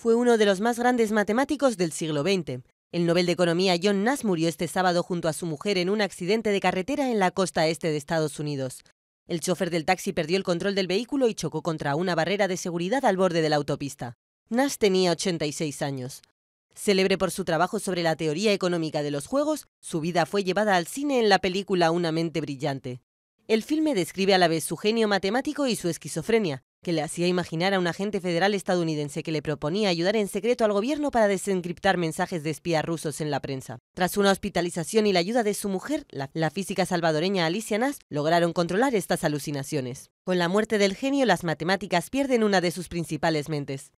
fue uno de los más grandes matemáticos del siglo XX. El Nobel de Economía John Nash murió este sábado junto a su mujer en un accidente de carretera en la costa este de Estados Unidos. El chofer del taxi perdió el control del vehículo y chocó contra una barrera de seguridad al borde de la autopista. Nash tenía 86 años. Celebre por su trabajo sobre la teoría económica de los juegos, su vida fue llevada al cine en la película Una mente brillante. El filme describe a la vez su genio matemático y su esquizofrenia, que le hacía imaginar a un agente federal estadounidense que le proponía ayudar en secreto al gobierno para desencriptar mensajes de espías rusos en la prensa. Tras una hospitalización y la ayuda de su mujer, la, física salvadoreña Alicia Nash lograron controlar estas alucinaciones. Con la muerte del genio, las matemáticas pierden una de sus principales mentes.